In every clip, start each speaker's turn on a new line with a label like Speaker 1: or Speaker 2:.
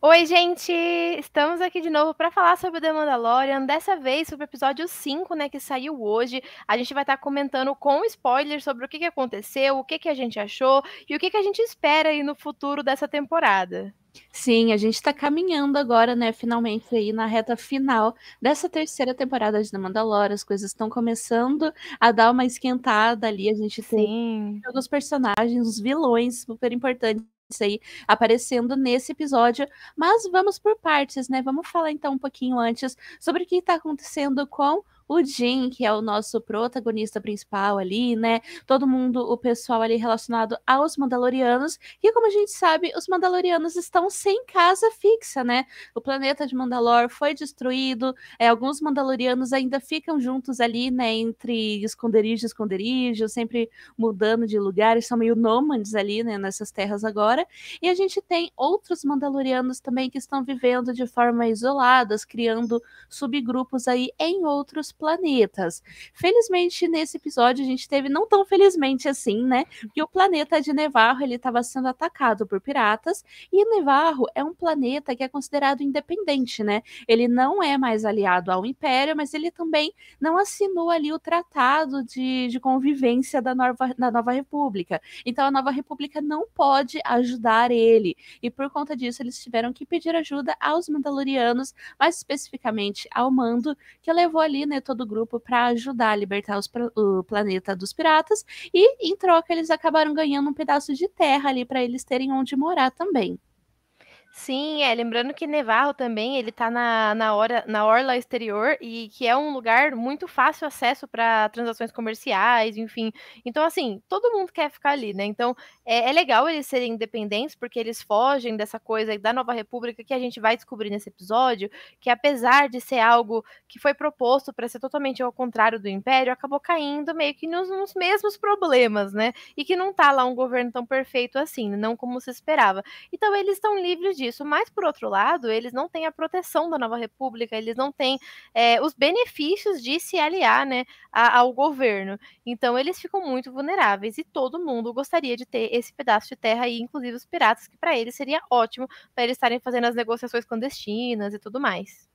Speaker 1: Oi, gente! Estamos aqui de novo para falar sobre The Mandalorian, dessa vez sobre o episódio 5, né, que saiu hoje. A gente vai estar tá comentando com spoilers sobre o que, que aconteceu, o que, que a gente achou e o que, que a gente espera aí no futuro dessa temporada. Sim, a gente está caminhando agora, né, finalmente aí na reta final dessa
Speaker 2: terceira temporada de The Mandalorian, as coisas estão começando a dar uma esquentada ali, a
Speaker 1: gente Sim. tem
Speaker 2: alguns personagens, os vilões super importantes aí aparecendo nesse episódio, mas vamos por partes, né? Vamos falar então um pouquinho antes sobre o que está acontecendo com o Jim, que é o nosso protagonista principal ali, né? Todo mundo, o pessoal ali relacionado aos Mandalorianos. E como a gente sabe, os Mandalorianos estão sem casa fixa, né? O planeta de Mandalor foi destruído, é, alguns Mandalorianos ainda ficam juntos ali, né? Entre esconderijo e esconderijo, sempre mudando de lugares, são meio nômades ali, né? Nessas terras agora. E a gente tem outros Mandalorianos também que estão vivendo de forma isolada, criando subgrupos aí em outros planetas. Felizmente, nesse episódio, a gente teve, não tão felizmente assim, né? Que o planeta de Nevarro ele estava sendo atacado por piratas, e Nevarro é um planeta que é considerado independente, né? Ele não é mais aliado ao Império, mas ele também não assinou ali o tratado de, de convivência da nova, da nova República. Então, a Nova República não pode ajudar ele. E por conta disso, eles tiveram que pedir ajuda aos Mandalorianos, mais especificamente ao Mando, que levou ali, né, todo o grupo para ajudar a libertar os, o planeta dos piratas
Speaker 1: e em troca eles acabaram ganhando um pedaço de terra ali para eles terem onde morar também. Sim, é, lembrando que Nevarro também, ele tá na, na, hora, na orla exterior e que é um lugar muito fácil acesso para transações comerciais, enfim. Então, assim, todo mundo quer ficar ali, né? Então, é, é, legal eles serem independentes, porque eles fogem dessa coisa da Nova República que a gente vai descobrir nesse episódio, que apesar de ser algo que foi proposto para ser totalmente ao contrário do Império, acabou caindo meio que nos, nos mesmos problemas, né? E que não tá lá um governo tão perfeito assim, não como se esperava. Então, eles estão livres disso disso. Mas, por outro lado, eles não têm a proteção da nova república, eles não têm é, os benefícios de se aliar né, a, ao governo. Então, eles ficam muito vulneráveis e todo mundo gostaria de ter esse pedaço de terra aí, inclusive os piratas, que para eles seria ótimo para eles estarem fazendo as negociações clandestinas e tudo mais.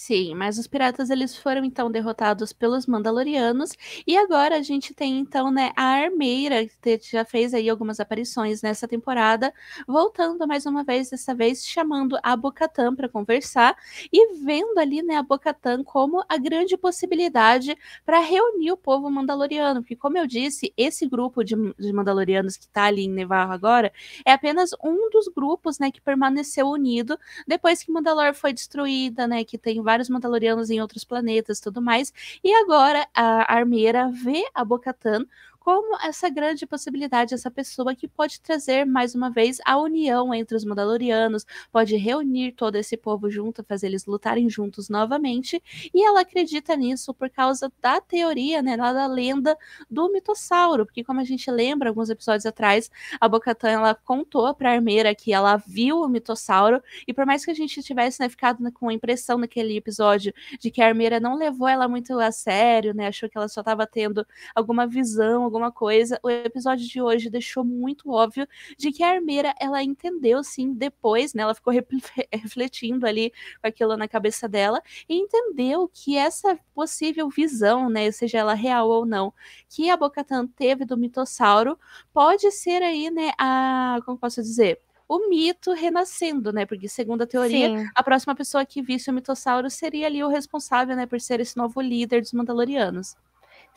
Speaker 1: Sim, mas os piratas
Speaker 2: eles foram então derrotados pelos Mandalorianos e agora a gente tem então, né, a Armeira que já fez aí algumas aparições nessa temporada, voltando mais uma vez dessa vez chamando a Bocatã para conversar e vendo ali, né, a Bocatã como a grande possibilidade para reunir o povo mandaloriano, porque como eu disse, esse grupo de, de mandalorianos que está ali em Nevarro agora é apenas um dos grupos, né, que permaneceu unido depois que Mandalor foi destruída, né, que tem vários Mandalorianos em outros planetas tudo mais. E agora a Armeira vê a Bocatan como essa grande possibilidade, essa pessoa que pode trazer mais uma vez a união entre os Mandalorianos, pode reunir todo esse povo junto, fazer eles lutarem juntos novamente, e ela acredita nisso por causa da teoria, né, da lenda do mitossauro, porque como a gente lembra alguns episódios atrás, a Bocatan ela contou para a armeira que ela viu o mitossauro, e por mais que a gente tivesse né, ficado né, com a impressão naquele episódio de que a armeira não levou ela muito a sério, né, achou que ela só estava tendo alguma visão, alguma alguma coisa, o episódio de hoje deixou muito óbvio de que a Armeira, ela entendeu sim depois, né? Ela ficou refletindo ali com aquilo na cabeça dela e entendeu que essa possível visão, né, seja ela real ou não, que a Bocatan teve do mitossauro, pode ser aí, né, a como posso dizer, o mito renascendo, né? Porque, segundo a teoria, Sim. a próxima pessoa que visse o mitossauro seria ali o responsável, né,
Speaker 1: por ser esse novo líder dos Mandalorianos.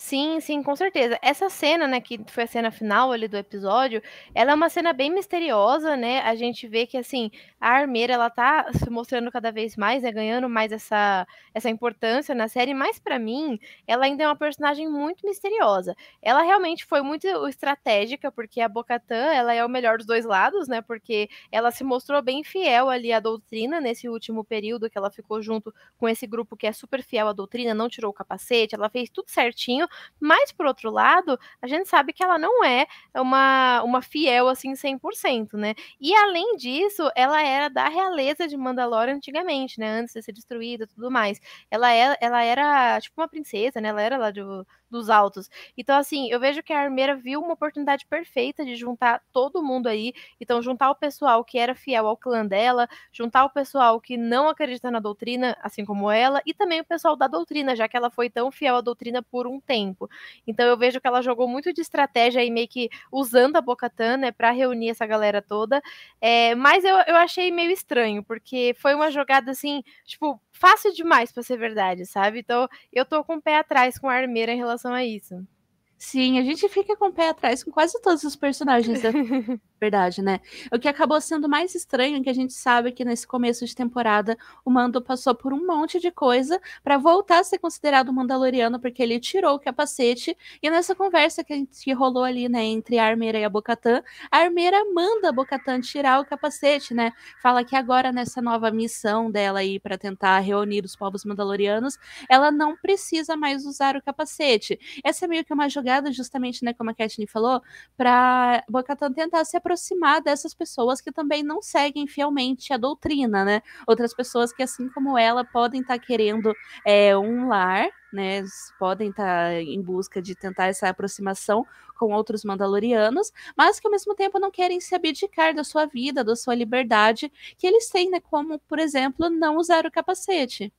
Speaker 1: Sim, sim, com certeza. Essa cena, né, que foi a cena final ali do episódio, ela é uma cena bem misteriosa, né? A gente vê que, assim, a armeira, ela tá se mostrando cada vez mais, né, ganhando mais essa, essa importância na série, mas para mim, ela ainda é uma personagem muito misteriosa. Ela realmente foi muito estratégica, porque a Bocatã, ela é o melhor dos dois lados, né? Porque ela se mostrou bem fiel ali à doutrina nesse último período que ela ficou junto com esse grupo que é super fiel à doutrina, não tirou o capacete, ela fez tudo certinho, mas por outro lado, a gente sabe que ela não é uma, uma fiel assim 100%, né? E além disso, ela era da realeza de Mandalore antigamente, né? Antes de ser destruída e tudo mais. Ela, é, ela era tipo uma princesa, né? Ela era lá dos altos. Então, assim, eu vejo que a Armeira viu uma oportunidade perfeita de juntar todo mundo aí. Então, juntar o pessoal que era fiel ao clã dela, juntar o pessoal que não acredita na doutrina, assim como ela, e também o pessoal da doutrina, já que ela foi tão fiel à doutrina por um tempo tempo. Então eu vejo que ela jogou muito de estratégia e meio que usando a Bocatã, né, para reunir essa galera toda. É, mas eu, eu achei meio estranho, porque foi uma jogada assim, tipo, fácil demais para ser verdade, sabe? Então eu tô com o pé atrás com a Armeira em relação a isso. Sim, a gente fica com o pé atrás com quase todos os personagens da verdade, né? O que acabou sendo mais estranho é que
Speaker 2: a gente sabe que nesse começo de temporada o Mando passou por um monte de coisa para voltar a ser considerado Mandaloriano, porque ele tirou o capacete. E nessa conversa que, gente rolou ali, né, entre a Armeira e a Bocatã, a Armeira manda a Bocatã tirar o capacete, né? Fala que agora nessa nova missão dela aí para tentar reunir os povos mandalorianos, ela não precisa mais usar o capacete. Essa é meio que uma jogada, justamente, né, como a Katniss falou, para Bocatã tentar se aproximar aproximar dessas pessoas que também não seguem fielmente a doutrina, né? Outras pessoas que, assim como ela, podem estar tá querendo é, um lar, né? Podem estar tá em busca de tentar essa aproximação com outros Mandalorianos, mas que ao mesmo tempo não querem se abdicar da sua vida, da sua liberdade
Speaker 1: que eles têm, né? Como, por exemplo, não usar o capacete.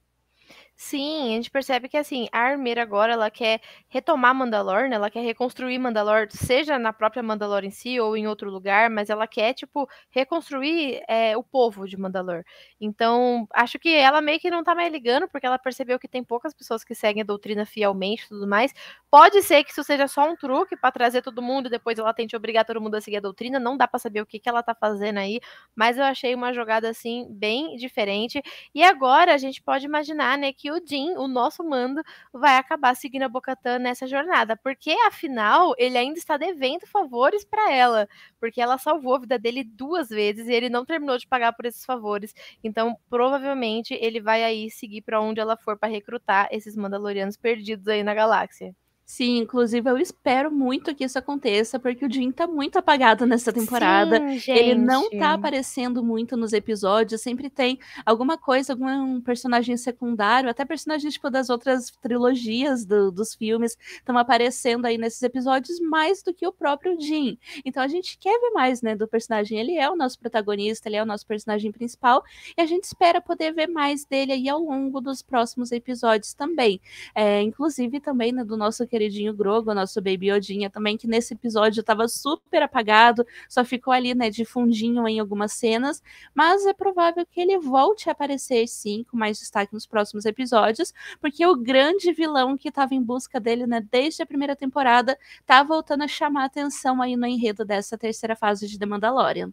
Speaker 1: Sim, a gente percebe que assim, a Armeira agora ela quer retomar Mandalor, né? Ela quer reconstruir Mandalor, seja na própria Mandalor em si ou em outro lugar, mas ela quer, tipo, reconstruir é, o povo de Mandalor. Então, acho que ela meio que não tá mais ligando, porque ela percebeu que tem poucas pessoas que seguem a doutrina fielmente e tudo mais. Pode ser que isso seja só um truque para trazer todo mundo e depois ela tente obrigar todo mundo a seguir a doutrina, não dá para saber o que, que ela tá fazendo aí, mas eu achei uma jogada assim bem diferente. E agora a gente pode imaginar, né, que o Jin, o nosso mando, vai acabar seguindo a Bocatã nessa jornada, porque afinal ele ainda está devendo favores para ela, porque ela salvou a vida dele duas vezes e ele não terminou de pagar por esses favores. Então, provavelmente ele vai aí seguir para onde ela for para recrutar esses Mandalorianos perdidos aí na galáxia.
Speaker 2: Sim, inclusive eu espero muito que isso aconteça, porque o Jim tá muito apagado nessa temporada. Sim, ele não tá aparecendo muito nos episódios, sempre tem alguma coisa, algum personagem secundário, até personagens tipo das outras trilogias do, dos filmes estão aparecendo aí nesses episódios mais do que o próprio Jim. Então a gente quer ver mais, né, do personagem. Ele é o nosso protagonista, ele é o nosso personagem principal, e a gente espera poder ver mais dele aí ao longo dos próximos episódios também. É, inclusive também, né, do nosso querido queridinho Grogo, nosso Baby Odinha também, que nesse episódio estava super apagado, só ficou ali, né, de fundinho em algumas cenas, mas é provável que ele volte a aparecer sim, com mais destaque nos próximos episódios, porque o grande vilão que estava em busca dele, né, desde a primeira temporada, tá voltando a chamar
Speaker 1: atenção aí no enredo dessa terceira fase de The Mandalorian.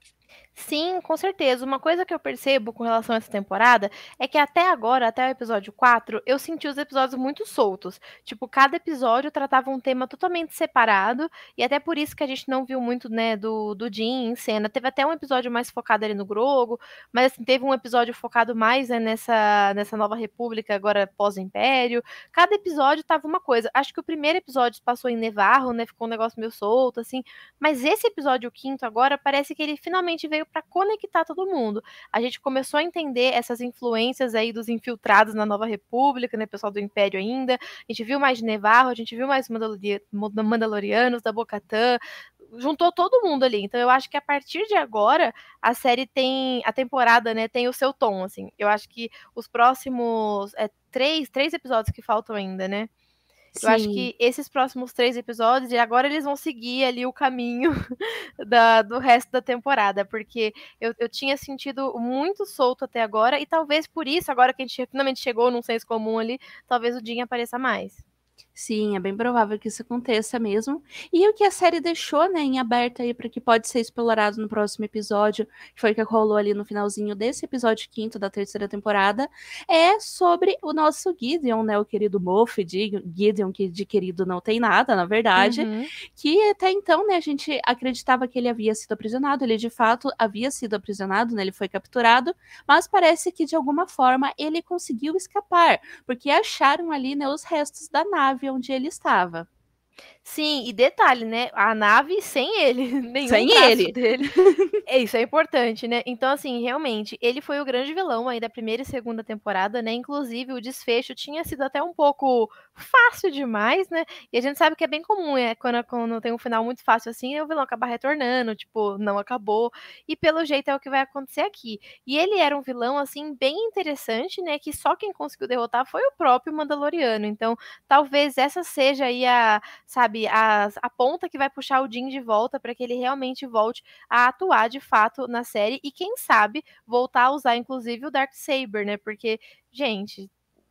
Speaker 1: Sim, com certeza. Uma coisa que eu percebo com relação a essa temporada é que até agora, até o episódio 4, eu senti os episódios muito soltos. Tipo, cada episódio tratava um tema totalmente separado, e até por isso que a gente não viu muito, né, do, do Jim em cena. Teve até um episódio mais focado ali no Grogo, mas assim, teve um episódio focado mais né, nessa, nessa nova república, agora pós-império. Cada episódio tava uma coisa. Acho que o primeiro episódio passou em Nevarro, né? Ficou um negócio meio solto, assim. Mas esse episódio, o quinto, agora, parece que ele finalmente gente veio para conectar todo mundo. A gente começou a entender essas influências aí dos infiltrados na Nova República, né, pessoal do Império ainda. A gente viu mais de Nevarro, a gente viu mais Mandalorianos, da Bocatã, juntou todo mundo ali. Então eu acho que a partir de agora a série tem a temporada, né, tem o seu tom assim. Eu acho que os próximos é, três, três episódios que faltam ainda, né? Sim. Eu acho que esses próximos três episódios, e agora eles vão seguir ali o caminho da, do resto da temporada, porque eu, eu tinha sentido muito solto até agora, e talvez por isso, agora que a gente finalmente chegou num senso comum ali, talvez o Dean apareça mais.
Speaker 2: Sim, é bem provável que isso aconteça mesmo. E o que a série deixou, né, em aberto aí para que pode ser explorado no próximo episódio, que foi o que rolou ali no finalzinho desse episódio quinto da terceira temporada, é sobre o nosso Gideon, né, o querido Moff, Gideon que de querido não tem nada, na verdade, uhum. que até então, né, a gente acreditava que ele havia sido aprisionado, ele de fato havia sido aprisionado, né, ele foi capturado, mas parece que de alguma forma ele conseguiu escapar, porque acharam
Speaker 1: ali, né, os restos da nave nave onde ele estava. Sim, e detalhe, né? A nave sem ele, nenhum sem ele. dele. é isso é importante, né? Então assim, realmente, ele foi o grande vilão aí da primeira e segunda temporada, né? Inclusive o desfecho tinha sido até um pouco fácil demais, né? E a gente sabe que é bem comum, é quando quando tem um final muito fácil assim, o vilão acaba retornando, tipo, não acabou. E pelo jeito é o que vai acontecer aqui. E ele era um vilão assim bem interessante, né, que só quem conseguiu derrotar foi o próprio Mandaloriano. Então, talvez essa seja aí a sabe, a, a ponta que vai puxar o Jim de volta para que ele realmente volte a atuar de fato na série e quem sabe voltar a usar inclusive o Dark Saber, né? Porque gente,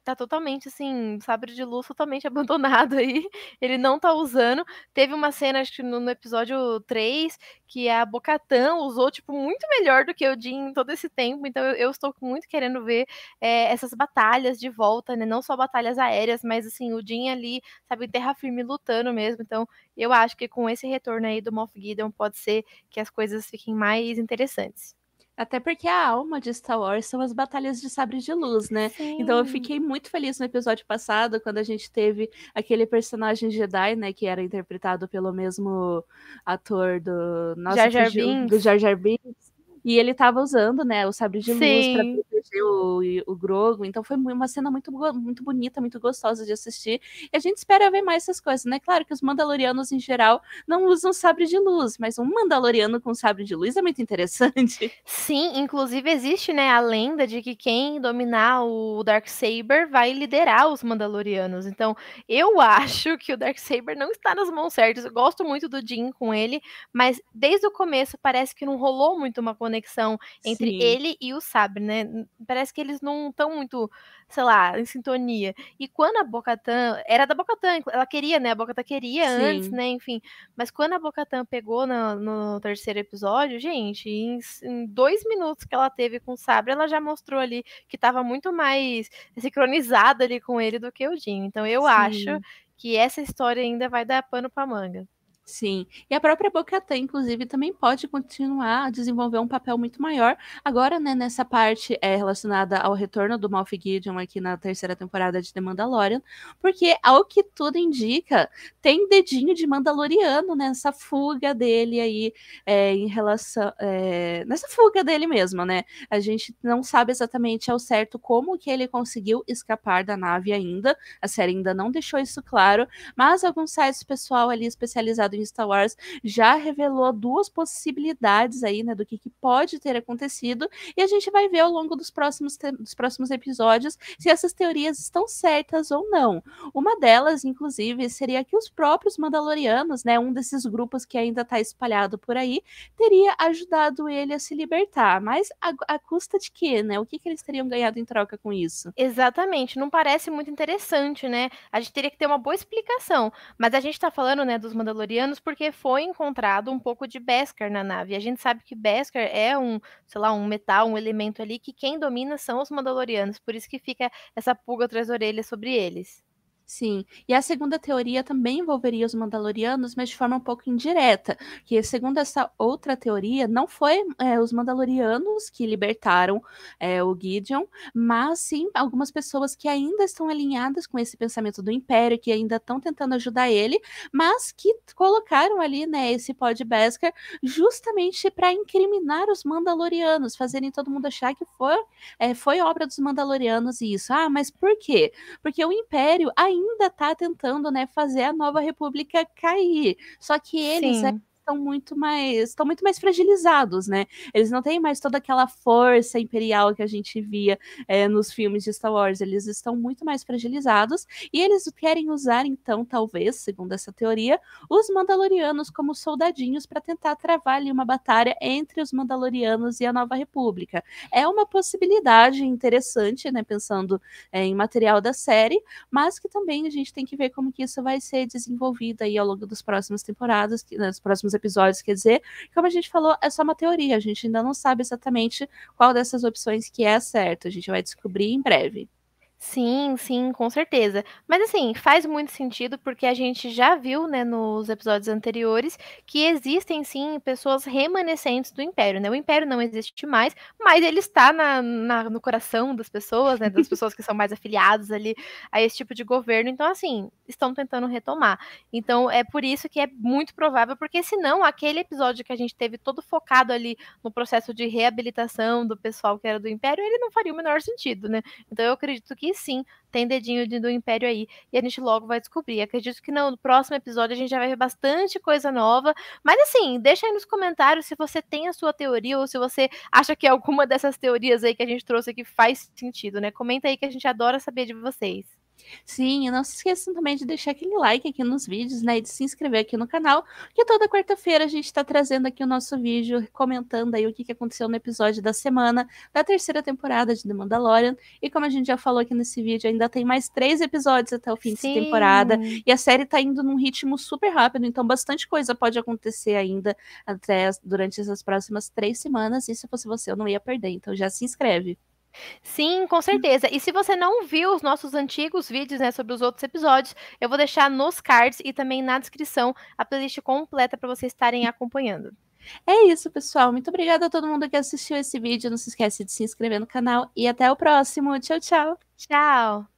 Speaker 1: tá totalmente assim, sabre de luz totalmente abandonado aí. Ele não tá usando. Teve uma cena, acho que no, no episódio 3, que a Bocatã usou, tipo, muito melhor do que o Jin todo esse tempo. Então eu, eu estou muito querendo ver é, essas batalhas de volta, né? Não só batalhas aéreas, mas assim, o Jin ali, sabe, terra firme lutando mesmo. Então, eu acho que com esse retorno aí do Moff Gideon pode ser que as coisas fiquem mais interessantes. Até porque a alma de Star Wars são as batalhas de sabres de luz, né? Sim. Então eu fiquei muito feliz no episódio passado,
Speaker 2: quando a gente teve aquele personagem Jedi, né? Que era interpretado pelo mesmo ator do... nosso Jar Jar Binks. Do Jar Jar Binks. E ele estava usando, né, o sabre de Sim. luz para proteger o, o Grogo. Então foi uma cena muito, muito bonita, muito gostosa de assistir. E a gente espera ver mais essas coisas, né? Claro que os Mandalorianos em geral não usam sabre de luz, mas um Mandaloriano com sabre de luz é muito interessante.
Speaker 1: Sim, inclusive existe, né, a lenda de que quem dominar o Dark Saber vai liderar os Mandalorianos. Então, eu acho que o Dark Saber não está nas mãos certas. Eu gosto muito do Jim com ele, mas desde o começo parece que não rolou muito uma conexão entre Sim. ele e o sabre, né? parece que eles não estão muito, sei lá, em sintonia. E quando a Bocatan, era da Bocatan, ela queria, né? A Bocatan queria Sim. antes, né? Enfim, mas quando a Bocatan pegou no, no, terceiro episódio, gente, em, em, dois minutos que ela teve com o Sabre, ela já mostrou ali que estava muito mais sincronizada ali com ele do que o Jim. Então eu Sim. acho que essa história ainda vai dar pano para manga. Sim, e a
Speaker 2: própria até inclusive, também pode continuar a desenvolver um papel muito maior. Agora, né, nessa parte é relacionada ao retorno do Moff Gideon aqui na terceira temporada de The Mandalorian, porque, ao que tudo indica, tem dedinho de Mandaloriano nessa fuga dele aí, é, em relação. É, nessa fuga dele mesmo, né? A gente não sabe exatamente ao certo como que ele conseguiu escapar da nave ainda. A série ainda não deixou isso claro, mas alguns sites pessoal ali especializado em Star Wars já revelou duas possibilidades aí, né, do que, que pode ter acontecido, e a gente vai ver ao longo dos próximos, dos próximos episódios se essas teorias estão certas ou não. Uma delas, inclusive, seria que os próprios Mandalorianos, né, um desses grupos que ainda está espalhado por aí, teria ajudado ele a se libertar, mas a, a custa
Speaker 1: de quê, né? O que, que eles teriam ganhado em troca com isso? Exatamente, não parece muito interessante, né? A gente teria que ter uma boa explicação, mas a gente está falando, né, dos Mandalorianos porque foi encontrado um pouco de Beskar na nave. A gente sabe que Beskar é um, sei lá, um metal, um elemento ali que quem domina são os Mandalorianos, por isso que fica essa pulga atrás da orelha sobre eles.
Speaker 2: Sim, e a segunda teoria também envolveria os Mandalorianos, mas de forma um pouco indireta, que segundo essa outra teoria, não foi é, os Mandalorianos que libertaram é, o Gideon, mas sim algumas pessoas que ainda estão alinhadas com esse pensamento do Império, que ainda estão tentando ajudar ele, mas que colocaram ali né, esse Pod Basker justamente para incriminar os Mandalorianos, fazerem todo mundo achar que foi, é, foi obra dos Mandalorianos isso. Ah, mas por quê? Porque o Império ainda ainda está tentando né, fazer a nova república cair. Só que eles é estão muito mais estão muito mais fragilizados, né? Eles não têm mais toda aquela força imperial que a gente via é, nos filmes de Star Wars. Eles estão muito mais fragilizados e eles querem usar então, talvez, segundo essa teoria, os Mandalorianos como soldadinhos para tentar travar ali uma batalha entre os Mandalorianos e a Nova República. É uma possibilidade interessante, né? Pensando é, em material da série, mas que também a gente tem que ver como que isso vai ser desenvolvido aí ao longo dos próximos temporadas, que, nos próximos episódios, quer dizer, como a gente falou, é só uma teoria, a gente ainda não sabe exatamente qual dessas opções que é certo, a gente vai descobrir em breve.
Speaker 1: Sim, sim, com certeza. Mas assim, faz muito sentido porque a gente já viu, né, nos episódios anteriores, que existem sim pessoas remanescentes do Império, né? O Império não existe mais, mas ele está na, na no coração das pessoas, né? Das pessoas que são mais afiliadas ali a esse tipo de governo. Então, assim, estão tentando retomar. Então, é por isso que é muito provável, porque senão aquele episódio que a gente teve todo focado ali no processo de reabilitação do pessoal que era do Império, ele não faria o menor sentido, né? Então, eu acredito que sim, tem dedinho de, do Império aí, e a gente logo vai descobrir. Acredito que no próximo episódio a gente já vai ver bastante coisa nova. Mas assim, deixa aí nos comentários se você tem a sua teoria ou se você acha que é alguma dessas teorias aí que a gente trouxe aqui faz sentido, né? Comenta aí que a gente adora saber de vocês. Sim,
Speaker 2: e não se esqueçam também de deixar aquele like aqui nos vídeos, né? E de se inscrever aqui no canal, que toda quarta-feira a gente está trazendo aqui o nosso vídeo, comentando aí o que, que aconteceu no episódio da semana da terceira temporada de The Mandalorian. E como a gente já falou aqui nesse vídeo, ainda tem mais três episódios até o fim dessa temporada. E a série está indo num ritmo super rápido, então bastante coisa pode acontecer ainda até durante essas próximas três semanas. E se fosse você, eu não ia perder, então já se
Speaker 1: inscreve. Sim, com hum. certeza. E se você não viu os nossos antigos vídeos né, sobre os outros episódios, eu vou deixar nos cards e também na descrição a playlist completa para vocês estarem hum. acompanhando. É isso, pessoal. Muito obrigada a todo mundo que assistiu esse vídeo. Não se esquece de se inscrever no canal e até o próximo. Tchau, tchau. Tchau.